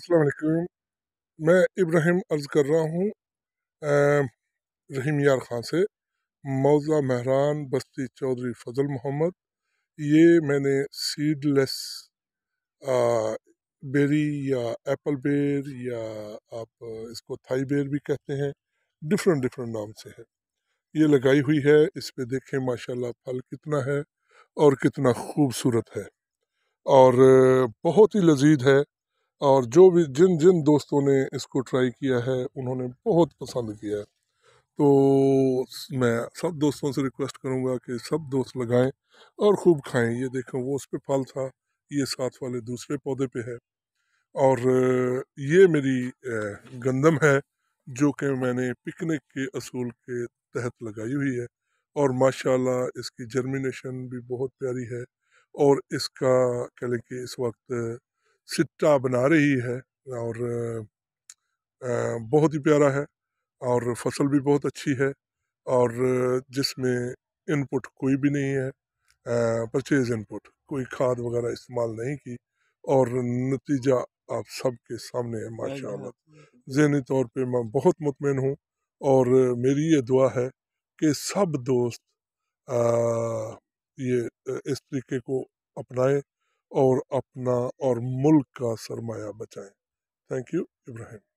السلام علیکم میں ابراہیم عرض کر رہا ہوں رحیم یار خان سے موضع مہران بستی چودھری فضل محمد یہ میں نے سیڈ لیس بیری یا ایپل بیر یا آپ اس کو تھائی بیر بھی کہتے ہیں ڈفرینٹ ڈفرینٹ نام سے ہے یہ لگائی ہوئی ہے اس پہ دیکھیں ماشاء اللہ پھل کتنا ہے اور کتنا خوبصورت ہے اور بہت ہی لذیذ ہے اور جو بھی جن جن دوستوں نے اس کو ٹرائی کیا ہے انہوں نے بہت پسند کیا ہے تو میں سب دوستوں سے ریکویسٹ کروں گا کہ سب دوست لگائیں اور خوب کھائیں یہ دیکھیں وہ اس پہ پھل تھا یہ ساتھ والے دوسرے پودے پہ ہے اور یہ میری گندم ہے جو کہ میں نے پکنک کے اصول کے تحت لگائی ہوئی ہے اور ماشاءاللہ اللہ اس کی جرمینیشن بھی بہت پیاری ہے اور اس کا کہہ لیں کہ اس وقت سٹہ بنا رہی ہے اور بہت ہی پیارا ہے اور فصل بھی بہت اچھی ہے اور جس میں انپٹ کوئی بھی نہیں ہے پرچیز انپٹ کوئی کھاد وغیرہ استعمال نہیں کی اور نتیجہ آپ سب کے سامنے ہے ماشاء اللہ ذہنی طور پہ میں بہت مطمئن ہوں اور میری یہ دعا ہے کہ سب دوست یہ اس طریقے کو اپنائیں اور اپنا اور ملک کا سرمایہ بچائیں تھینک یو ابراہیم